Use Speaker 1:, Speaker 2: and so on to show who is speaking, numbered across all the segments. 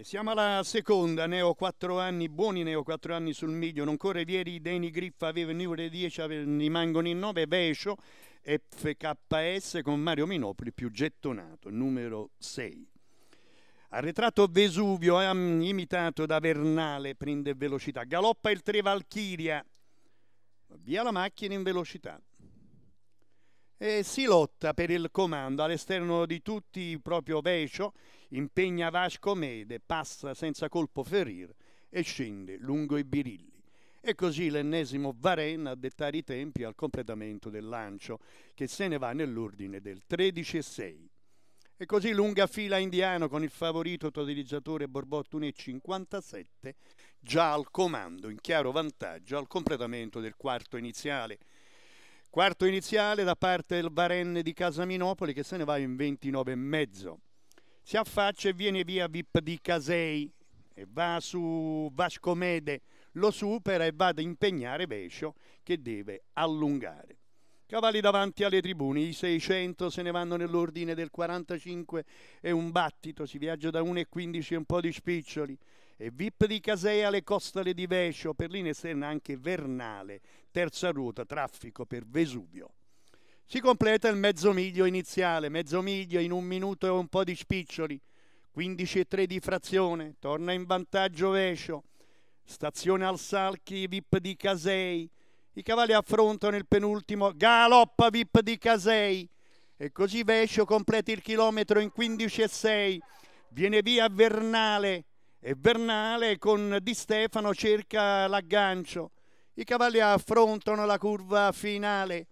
Speaker 1: siamo alla seconda, ne ho quattro anni, buoni ne ho quattro anni sul miglio, non corre ieri Deni, Griffa, aveva avevano ore 10, rimangono in 9, Vescio, FKS con Mario Minopoli più gettonato, numero 6. Arretrato Vesuvio, eh, imitato da Vernale, prende velocità, galoppa il 3 Valchiria, via la macchina in velocità, e si lotta per il comando all'esterno di tutti proprio Vecio, impegna Vasco Mede, passa senza colpo ferire e scende lungo i birilli. E così l'ennesimo Varen a dettare i tempi al completamento del lancio, che se ne va nell'ordine del 13 6 E così lunga fila indiano con il favorito totalizzatore Borbotto 1,57 già al comando in chiaro vantaggio al completamento del quarto iniziale Quarto iniziale da parte del Varenne di Casaminopoli che se ne va in 29,5. Si affaccia e viene via Vip di Casei e va su Vascomede, lo supera e va ad impegnare Vescio che deve allungare. Cavalli davanti alle tribune, i 600 se ne vanno nell'ordine del 45 e un battito, si viaggia da 1,15 e un po' di spiccioli e VIP di Casea alle costole di Vescio, per linea esterna anche Vernale, terza ruota, traffico per Vesuvio. Si completa il mezzo miglio iniziale, mezzo miglio in un minuto e un po' di spiccioli, 15 e 3 di frazione, torna in vantaggio Vescio, stazione al Salchi, VIP di Casei, i cavalli affrontano il penultimo, galoppa VIP di Casei, e così Vescio completa il chilometro in 15 e 6, viene via Vernale, e Vernale con Di Stefano cerca l'aggancio. I cavalli affrontano la curva finale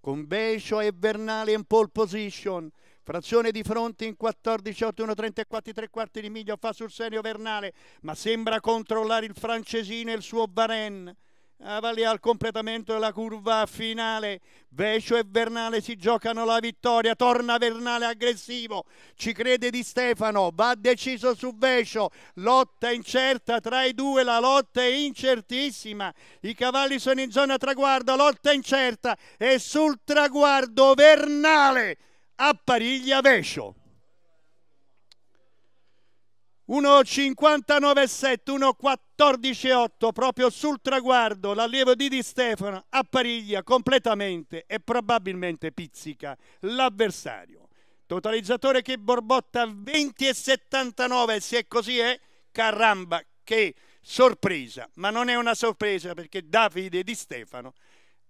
Speaker 1: con Becio e Vernale in pole position. Frazione di fronte in 14, 8, 1, 30 e 4, 3 quarti di miglio fa sul serio Vernale, ma sembra controllare il francesino e il suo Varenne. Avali al completamento della curva finale Vecio e Vernale si giocano la vittoria torna Vernale aggressivo ci crede Di Stefano va deciso su Vecio, lotta incerta tra i due la lotta è incertissima i cavalli sono in zona traguardo lotta incerta e sul traguardo Vernale appariglia Vecio. 1.59.7, 1.14.8 proprio sul traguardo l'allievo di Di Stefano appariglia completamente e probabilmente pizzica l'avversario. Totalizzatore che borbotta 20.79 se così è, caramba che sorpresa, ma non è una sorpresa perché Davide Di Stefano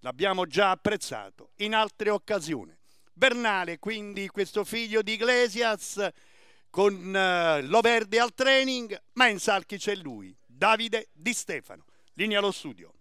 Speaker 1: l'abbiamo già apprezzato in altre occasioni. Bernale quindi questo figlio di Iglesias con eh, Loverde al training, ma in salchi c'è lui, Davide Di Stefano. Linea allo studio.